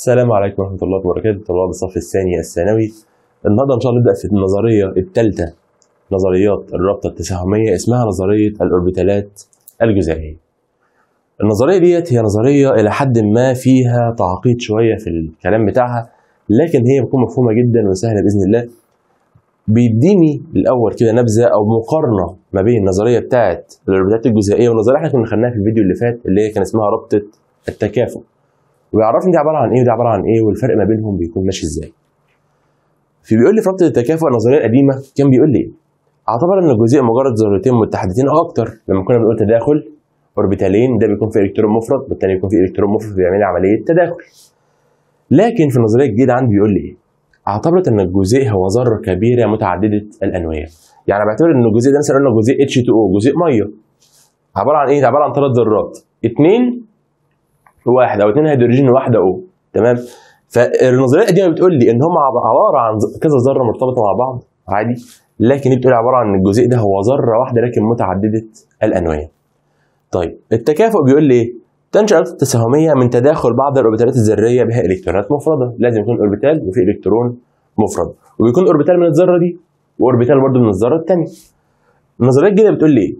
السلام عليكم ورحمة الله وبركاته طلاب الصف الثاني الثانوي النهارده إن شاء الله نبدأ في النظرية الثالثة نظريات الرابطة التساهمية اسمها نظرية الأوربيتالات الجزيئية. النظرية ديت هي نظرية إلى حد ما فيها تعقيد شوية في الكلام بتاعها لكن هي بتكون مفهومة جدا وسهلة بإذن الله. بيديني الأول كده نبذة أو مقارنة ما بين النظرية بتاعت الأوربيتالات الجزيئية والنظرية اللي احنا كنا خدناها في الفيديو اللي فات اللي هي كان اسمها رابطة التكافؤ. ويعرفني دي عباره عن ايه ودي عباره عن ايه والفرق ما بينهم بيكون ماشي ازاي في بيقول لي في رابطه التكافؤ النظريه القديمه كان بيقول لي اعتبر ان الجزيء مجرد ذرتين متحدتين او اكتر لما كنا بنقول تداخل اوربيتالين ده بيكون في الكترون مفرط والتاني بيكون في الكترون مفرط بيعمل عمليه تداخل لكن في النظريه الجديده عندي بيقول لي ايه اعتبرت ان الجزيء هو ذره كبيره متعدده الانويه يعني بعتبر ان الجزيء ده مثلا قلنا جزيء H2O جزيء ميه عباره عن ايه عباره عن ثلاث ذرات اثنين واحد او اثنين هيدروجين واحده او تمام فالنظريه القديمه بتقول لي ان هم عباره عن كذا ذره مرتبطه مع بعض عادي لكن هي بتقول عباره عن الجزيء ده هو ذره واحده لكن متعدده الانواع طيب التكافؤ بيقول لي ايه التساهميه من تداخل بعض الاوربيتالات الذريه بها الكترونات مفرده لازم يكون اوربيتال وفي الكترون مفرد وبيكون اوربيتال من الذره دي واوربيتال برضه من الذره الثانيه النظريه الجديده بتقول لي ايه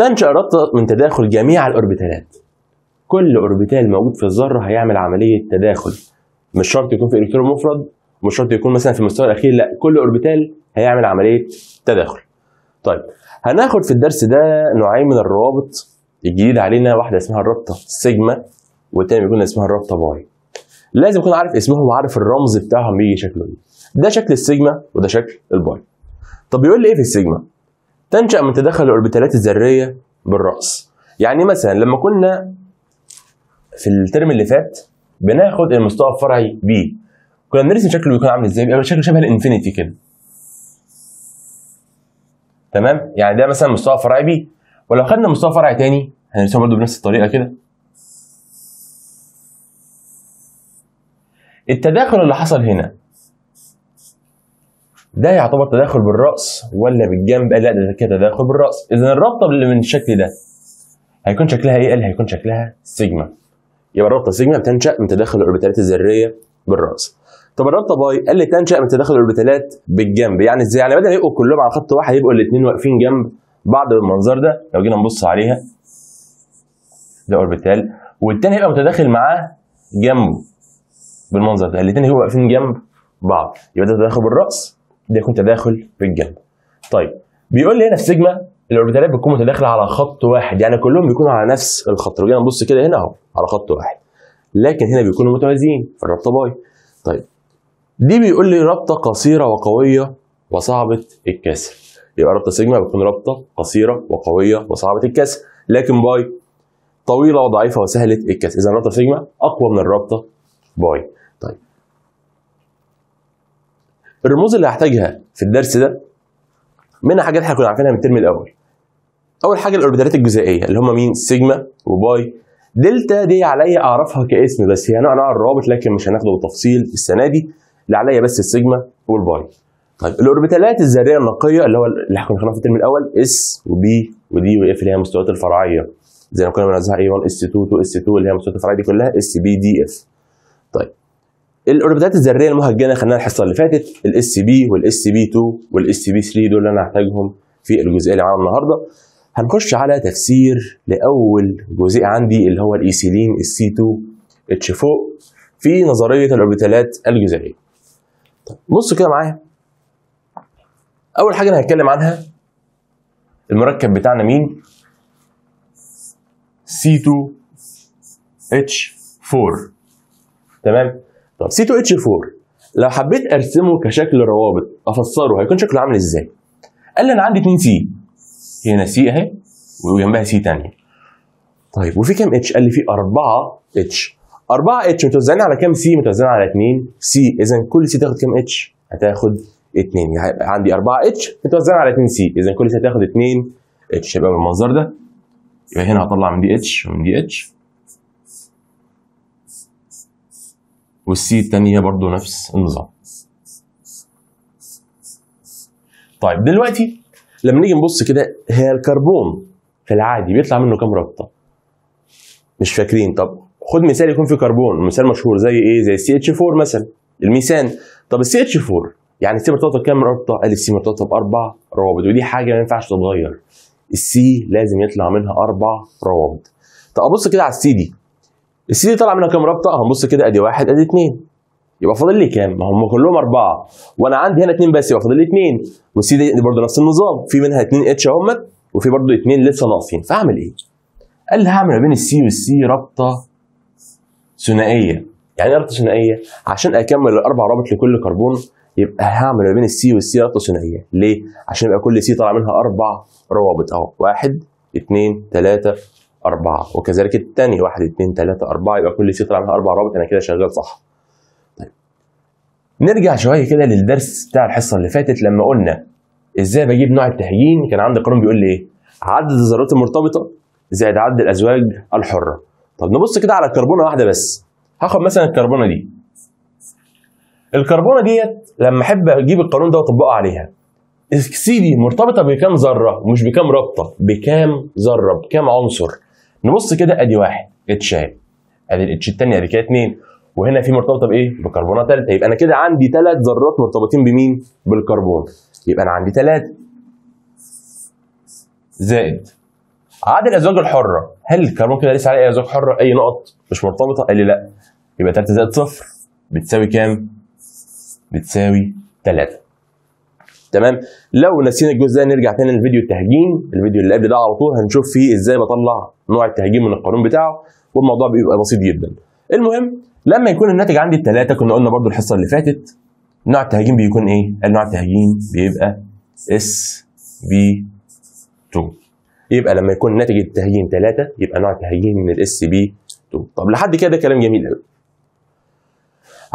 تنشأ رابطه من تداخل جميع الاوربيتالات كل اوربيتال موجود في الذره هيعمل عمليه تداخل مش شرط يكون في الكترون مفرد مش شرط يكون مثلا في المستوى الاخير لا كل اوربيتال هيعمل عمليه تداخل طيب هناخد في الدرس ده نوعين من الروابط الجديد علينا واحده اسمها الرابطه سيجما والتاني بيكون اسمها الرابطه باي لازم اكون عارف اسمهم وعارف الرمز بتاعهم بيجي شكله ايه ده شكل السيجما وده شكل الباي طب بيقول لي ايه في السيجما تنشا من تداخل الاوربيتالات الذريه بالراس يعني مثلا لما كنا في الترم اللي فات بناخد المستوى الفرعي ب كنا بنرسم شكله بيكون عامل ازاي بيبقى شكله شبه الانفينيتي كده تمام يعني ده مثلا مستوى فرعي بي ولو خدنا مستوى فرعي تاني هنرسمه برضه بنفس الطريقه كده التداخل اللي حصل هنا ده يعتبر تداخل بالراس ولا بالجنب لا ده كده تداخل بالراس اذا الرابطه اللي من الشكل ده هيكون شكلها ايه؟ قال هيكون شكلها سيجما يبقى الرابطه سيجما بتنشا من تداخل الاوربيتالات الذريه بالراس طب الرابطه باي قال لي تنشا من تداخل الاوربيتالات بالجنب يعني ازاي يعني بدل يبقوا كلهم على خط واحد يبقوا الاثنين واقفين جنب بعض بالمنظر ده لو جينا نبص عليها ده اوربيتال والثاني هيبقى متداخل معاه جنبه بالمنظر ده الاثنين هيبقوا واقفين جنب بعض يبقى ده تداخل بالراس ده يكون تداخل بالجنب طيب بيقول لي هنا في سيجما الاوربيتالات بتكون متداخله على خط واحد يعني كلهم بيكونوا على نفس الخط لو جينا نبص كده هنا اهو على خط واحد لكن هنا بيكونوا متوازيين فالرابطه باي طيب دي بيقول لي رابطه قصيره وقويه وصعبه الكسر يبقى رابطه سيجما بتكون رابطه قصيره وقويه وصعبه الكسر لكن باي طويله وضعيفه وسهله الكسر اذا رابطه سيجما اقوى من الرابطه باي طيب الرموز اللي هحتاجها في الدرس ده منها حاجات احنا كنا عارفينها من الترم الاول اول حاجه الاوربيتالات الجزيئيه اللي هم مين سيجما وباي دلتا دي عليا اعرفها كاسم بس هي نوع انواع الروابط لكن مش هناخده بالتفصيل السنه دي اللي عليا بس السيجما والباي طيب الاوربيتالات الذريه النقيه اللي هو اللي احنا كنا في الترم الاول اس وبي ودي واف اللي هي المستويات الفرعيه زي ما كنا بنعزها اي 1 اس 2 2 اس 2 اللي هي المستويات الفرعيه دي كلها اس بي دي اف طيب الاوربيتالات الذريه المهجنه خدناها الحصه اللي فاتت الاس بي والاس بي 2 والاس بي 3 دول اللي انا هحتاجهم في الجزئيه اللي معانا النهارده هنخش على تفسير لأول جزيء عندي اللي هو الإيسيلين السي 2 اتش 4 في نظرية الأوربيتالات الجزيئية. طيب بص كده معايا. أول حاجة أنا هتكلم عنها المركب بتاعنا مين؟ سي 2 اتش 4 تمام؟ طب سي 2 اتش 4 لو حبيت أرسمه كشكل روابط أفسره هيكون شكله عامل إزاي؟ قال لي أنا عندي 2 سي هنا سي اهي وجنبها سي ثانيه طيب وفي كام اتش؟ قال لي في 4 اتش 4 اتش متوزعين على كام سي؟ متوزعين على 2 سي اذا كل سي تاخد كام اتش؟ هتاخد 2 يعني عندي 4 اتش متوزعين على 2 سي اذا كل سي هتاخد 2 اتش يبقى بالمنظر ده يبقى هنا هطلع من دي اتش ومن دي اتش والسي الثانيه برضه نفس النظام طيب دلوقتي لما نيجي نبص كده هي الكربون في العادي بيطلع منه كام رابطه مش فاكرين طب خد مثال يكون فيه كربون مثال مشهور زي ايه زي السي اتش 4 مثلا الميثان طب السي اتش 4 يعني السي مرتبطه بكام رابطه قال السي مرتبطه باربع روابط ودي حاجه ما ينفعش تتغير السي لازم يطلع منها اربع روابط طب ابص كده على السي دي السي دي طالع منها كام رابطه هنبص كده ادي واحد ادي اثنين يبقى فاضل لي كام؟ ما هم كلهم اربعه وانا عندي هنا اثنين بس يبقى فاضل لي اثنين والسي دي برضه نفس النظام في منها اثنين اتش اهمت وفي برضه اثنين لسه ناقصين فاعمل ايه؟ قال لي هعمل ما بين السي والسي رابطه ثنائيه يعني ايه رابطه ثنائيه؟ عشان اكمل الاربع رابط لكل كربون يبقى هعمل ما بين السي والسي رابطه ثنائيه ليه؟ عشان يبقى كل سي طالع منها اربع روابط اهو واحد اثنين ثلاثه أربعة وكذلك الثاني واحد اثنين ثلاثة أربعة يبقى كل سي طالع منها أربع روابط أنا كده شغال صح نرجع شويه كده للدرس بتاع الحصه اللي فاتت لما قلنا ازاي بجيب نوع التهيين كان عندي قانون بيقول لي ايه عدد الذرات المرتبطه زائد عدد الازواج الحره طب نبص كده على الكربونه واحده بس هاخد مثلا الكربونه دي الكربونه ديت لما احب اجيب القانون ده واطبقه عليها اكسيدي دي مرتبطه بكام ذره مش بكام رابطه بكام ذره بكام عنصر نبص كده ادي واحد اتشال ادي الاتش الثانيه ادي كده اثنين وهنا في مرتبطه بايه؟ بكربونه ثالثه يبقى انا كده عندي ثلاث ذرات مرتبطين بمين؟ بالكربون يبقى انا عندي ثلاثه زائد عدد الازواج الحره هل الكربون كده لسه عليه ازواج حره اي نقط مش مرتبطه؟ قال لي لا يبقى 3 زائد صفر بتساوي كام؟ بتساوي 3 تمام لو نسينا الجزء ده نرجع تاني لفيديو التهجين الفيديو اللي قبل ده على طول هنشوف فيه ازاي بطلع نوع التهجين من القانون بتاعه والموضوع بيبقى بسيط جدا المهم لما يكون الناتج عندي الثلاثه كنا قلنا برضو الحصه اللي فاتت نوع التهجين بيكون ايه؟ قال نوع التهجين بيبقى اس بي 2 يبقى لما يكون ناتج التهجين 3 يبقى نوع التهجين من الاس بي 2 طب لحد كده كلام جميل قوي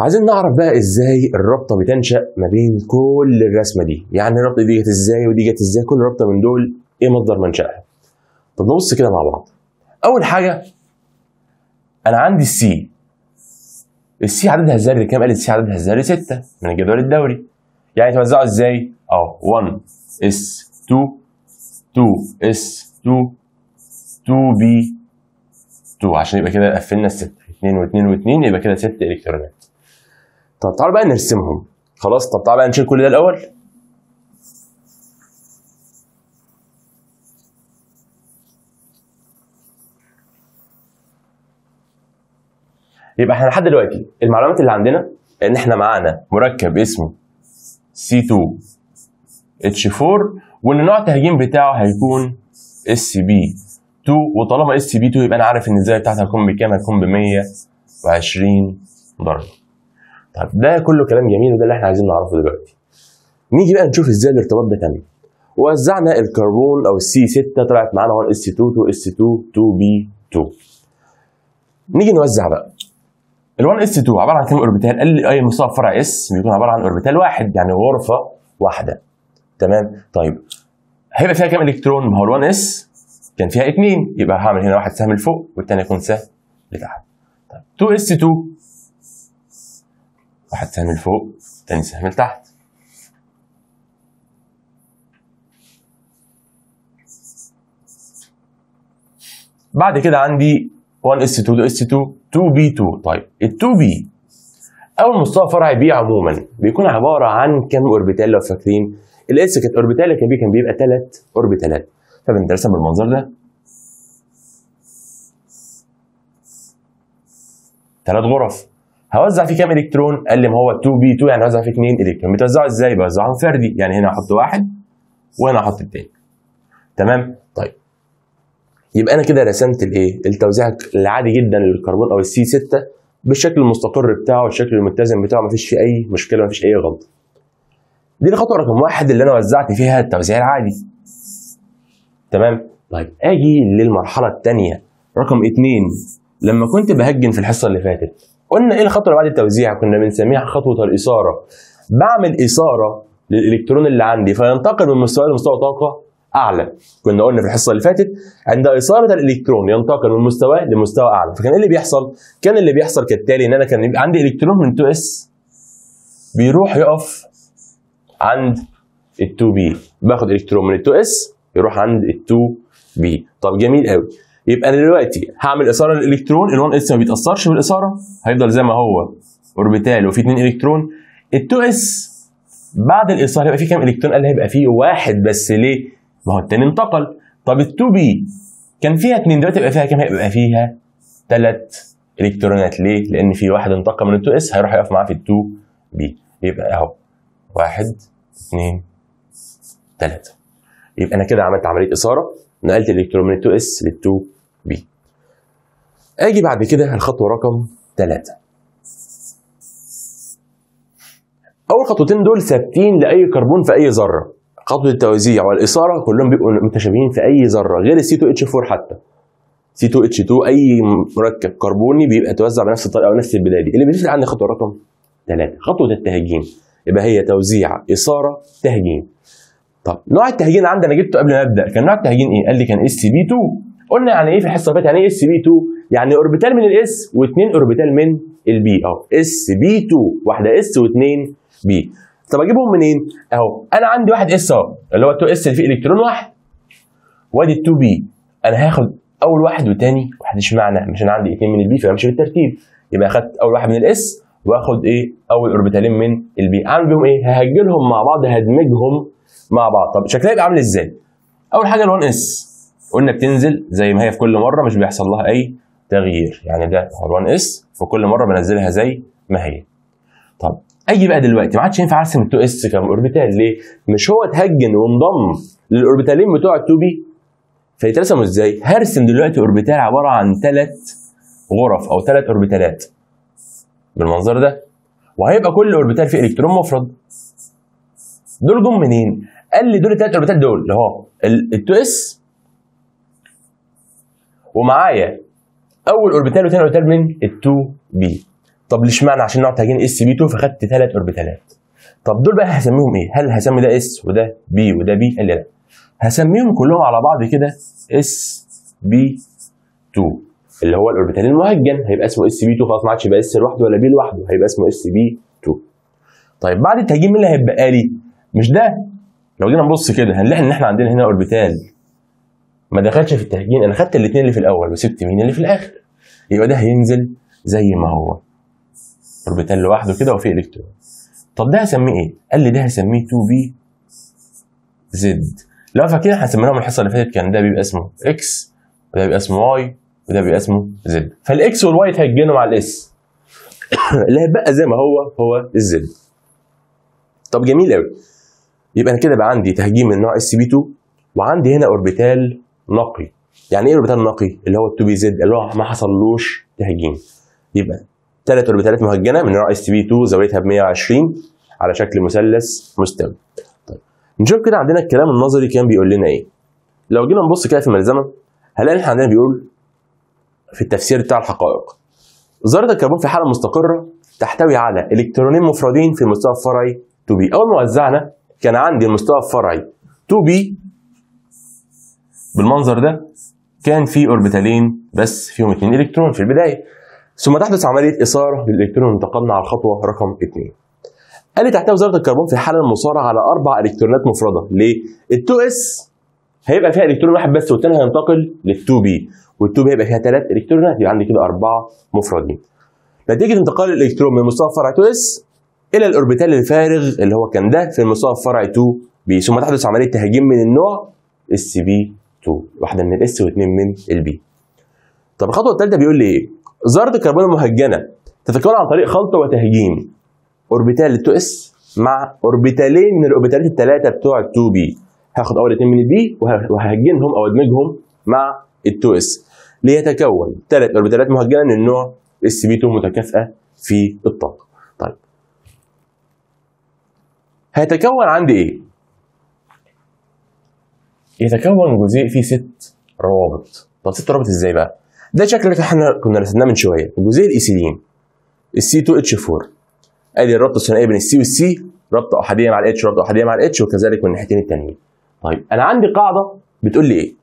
عايزين نعرف بقى ازاي الرابطه بتنشا ما بين كل الرسمه دي يعني الرابطه دي جت ازاي ودي جت ازاي كل رابطه من دول ايه مصدر منشاها طب نبص كده مع بعض اول حاجه انا عندي السي السي عددها الذري كام قال السي عددها الذري 6 من الجدول الدوري يعني توزعوا ازاي اهو 1 اس 2 2 اس 2 2 بي 2 عشان يبقى كده قفلنا الستة 2 و2 و2 يبقى كده 6 الكترونات طب تعالوا بقى نرسمهم خلاص طب تعالوا بقى نشيل كل ده الاول يبقى احنا لحد دلوقتي المعلومات اللي عندنا ان احنا معانا مركب اسمه C2H4 وان نوع التهجين بتاعه هيكون SCB2 وطالما SCB2 يبقى انا عارف ان الزاويه بتاعتها هتكون بكام؟ هتكون ب 120 درجه. طيب ده كله كلام جميل وده اللي احنا عايزين نعرفه دلوقتي. نيجي بقى نشوف ازاي الارتباط ده تم. وزعنا الكربون او السي 6 طلعت معانا 1 اس 2 2 اس 2 2 بي 2 نيجي نوزع بقى ال1 اس 2 عباره عن كم اوربيتال؟ لي اي مستوى فرع اس بيكون عباره عن اوربيتال واحد يعني غرفه واحده تمام طيب هيبقى فيها كم الكترون؟ ما هو ال1 اس كان فيها اثنين يبقى هعمل هنا واحد سهم لفوق والثاني يكون سهم لتحت طيب 2 اس 2 واحد سهم لفوق والثاني سهم لتحت بعد كده عندي 1 اس 2 s 2 2 بي 2 طيب ال 2 بي اول مستوى فرعي بي عموما بيكون عباره عن كم اوربيتال لو فاكرين الاس كانت اوربيتال لكن بي كان بيبقى ثلاث اوربيتالات فبنترسم بالمنظر ده ثلاث غرف هوزع فيه كام الكترون؟ قال لي ما هو 2 بي 2 يعني هوزع فيه 2 الكترون بتوزعه ازاي؟ بوزعهم فردي يعني هنا احط واحد وهنا احط الثاني تمام يبقى انا كده رسمت الايه التوزيع العادي جدا للكربون او السي 6 بالشكل المستقر بتاعه والشكل المتزن بتاعه مفيش فيه اي مشكله مفيش اي غلط. دي الخطوه رقم واحد اللي انا وزعت فيها التوزيع العادي تمام طيب اجي للمرحله الثانيه رقم اثنين لما كنت بهجن في الحصه اللي فاتت قلنا ايه الخطوه اللي بعد التوزيع كنا بنسميها خطوه الاثاره بعمل اثاره للالكترون اللي عندي فينتقل من مستوى لمستوى طاقه اعلى كنا قلنا في الحصه اللي فاتت عند اثاره الالكترون ينتقل يعني من مستوى لمستوى اعلى فكان ايه اللي بيحصل كان اللي بيحصل كالتالي ان انا كان عندي الكترون من 2 اس بيروح يقف عند ال 2 بي باخد الكترون من ال 2 اس يروح عند ال 2 بي طب جميل قوي يبقى دلوقتي هعمل اثاره للالكترون ال 1 اس ما بيتاثرش بالاثاره هيفضل زي ما هو اوربيتال وفيه 2 الكترون ال 2 اس بعد الاثاره هيبقى فيه كام الكترون قال هيبقى فيه واحد بس ليه ما هو التاني انتقل طب ال2 بي كان فيها 2 دلوقتي يبقى فيها كام هيبقى فيها 3 الكترونات ليه؟ لان في واحد انتقل من ال2 اس هيروح يقف معاه في ال2 بي يبقى اهو واحد اثنين 3 يبقى انا كده عملت عمليه اثاره نقلت الالكترون من ال2 اس لل2 بي اجي بعد كده الخطوه رقم 3 اول خطوتين دول ثابتين لاي كربون في اي ذره خطب التوزيع والاثاره كلهم بيبقوا متشابهين في اي ذره غير السي 2 اتش 4 حتى سي 2 اتش 2 اي مركب كربوني بيبقى توزع بنفس الطريقه او نفس البدايه دي اللي بيفرق عندي خطوه رقم ثلاثه خطوه التهجين يبقى هي توزيع اثاره تهجين طب نوع التهجين عندنا جبته قبل ما ابدا كان نوع التهجين ايه قال لي كان اس بي 2 قلنا يعني ايه في الحصه اللي فاتت يعني ايه اس بي 2 يعني اوربيتال من الاس واثنين اوربيتال من البي اهو اس بي 2 واحده اس واثنين بي طب اجيبهم منين؟ اهو انا عندي واحد اس اهو اللي هو 2 اس اللي فيه الكترون واحد وادي 2 بي انا هاخد اول واحد وتاني واحد معنى عشان عندي اثنين من البي فبمشي بالترتيب يبقى اخدت اول واحد من الاس واخد ايه اول اوربيتالين من البي اعمل بيهم ايه؟ ههجلهم مع بعض هدمجهم مع بعض طب شكلها يبقى عامل ازاي؟ اول حاجه ال1 اس قلنا بتنزل زي ما هي في كل مره مش بيحصل لها اي تغيير يعني ده هو ال1 اس في كل مره بنزلها زي ما هي طب اجي بقى دلوقتي ما عادش ينفع ارسم 2 اس اوربيتال ليه؟ مش هو اتهجن وانضم للاوربيتالين بتوع 2 بي فيترسموا ازاي؟ هرسم دلوقتي اوربيتال عباره عن ثلاث غرف او ثلاث اوربيتالات بالمنظر ده وهيبقى كل اوربيتال فيه الكترون مفرد دول جم منين؟ قال لي دول الثلاث اوربيتال دول اللي هو ال 2 اس ومعايا اول اوربيتال وثاني اوربيتال من ال 2 بي طب ليش معنى عشان نوع تهجين اس بي 2 فخدت ثلاث اوربيتالات طب دول بقى هسميهم ايه هل هسمي ده اس وده بي وده بي قال لي لا هسميهم كلهم على بعض كده اس بي 2 اللي هو الاوربيتال المهجن هيبقى اسمه اس بي 2 خلاص ما عادش يبقى اس لوحده ولا بي لوحده هيبقى اسمه اس بي 2 طيب بعد التهجين مين اللي هيبقى لي مش ده لو جينا نبص كده هنلاقي ان احنا عندنا هنا اوربيتال ما دخلش في التهجين انا خدت الاثنين اللي في الاول وسبت مين اللي في الاخر يبقى ده هينزل زي ما هو اوربيتال لوحده كده وفي الكترون طب ده هسميه ايه قال لي ده هسميه 2 بي زد لو فاكرين احنا سميناهم الحصه اللي فاتت كان ده بيبقى اسمه اكس وده بيبقى اسمه واي وده بيبقى اسمه زد فالاكس والواي هيتجنوا مع الاس اللي هيتبقى زي ما هو هو الزد طب جميل قوي يبقى انا كده بقى عندي تهجين من نوع اس بي 2 وعندي هنا اوربيتال نقي يعني ايه اوربيتال نقي اللي هو ال 2 بي زد اللي هو ما حصلوش تهجين يبقى ثلاث اوربيتالات مهجنه من نوع اس تي بي 2 زاويتها ب 120 على شكل مثلث مستوي. طيب نشوف كده عندنا الكلام النظري كان بيقول لنا ايه؟ لو جينا نبص كده في الملزمه هنلاقي احنا عندنا بيقول في التفسير بتاع الحقائق ذره الكربون في حاله مستقره تحتوي على الكترونين مفردين في المستوى الفرعي 2 بي اول ما وزعنا كان عندي المستوى الفرعي 2 بي بالمنظر ده كان في اوربيتالين بس فيهم اثنين الكترون في البدايه ثم تحدث عمليه اثاره للالكترون انتقلنا على الخطوه رقم 2 قال لي تحتوي ذره الكربون في حالة المصارعه على اربع الكترونات مفرده ليه ال2 اس هيبقى فيها الكترون واحد بس والثاني هينتقل لل2 بي وال2 بي هيبقى فيها ثلاث الكترونات يبقى عندي كده اربعه مفردين نتيجه انتقال الالكترون من مستوى فرع 2 اس الى الاوربيتال الفارغ اللي هو كان ده في المستوى فرع 2 بي ثم تحدث عمليه تهجين من النوع اس بي 2 واحده من الاس واثنين من البي طب الخطوه الثالثه بيقول لي ايه ذرة الكربون المهجنة تتكون عن طريق خلطة وتهجين اوربيتال 2 اس مع اوربيتالين من الاوربيتالات الثلاثة بتوع ال 2 بي هاخد اول اتنين من البي وههجنهم او ادمجهم مع ال 2 اس ليتكون ثلاث اوربيتالات مهجنة من النوع اس بي 2 متكافئة في الطاقة طيب هيتكون عندي ايه؟ يتكون جزيء فيه ست روابط طب ست روابط ازاي بقى؟ ده شكل اللي احنا كنا رسمناه من شويه الجزيء الايثيلين السي 2 اتش 4 ادي الربط الثنائيه بين السي والسي رابطه احاديه مع الاتش رابطه احاديه مع الاتش وكذلك من الناحيتين التانيين طيب انا عندي قاعده بتقول لي ايه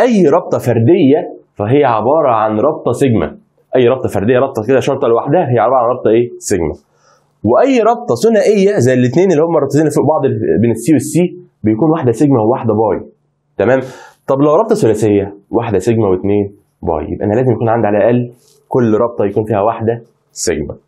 اي رابطه فرديه فهي عباره عن رابطه سيجما اي رابطه فرديه رابطه كده شرطه لوحدها هي عباره عن رابطه ايه سيجما واي رابطه ثنائيه زي الاثنين اللي هم الرابطتين اللي فوق بعض بين السي والسي بيكون واحده سيجما وواحده باي تمام طب لو رابطه ثلاثيه واحده سيجما واثنين باي يبقى انا لازم يكون عندي على الاقل كل رابطه يكون فيها واحده سيجما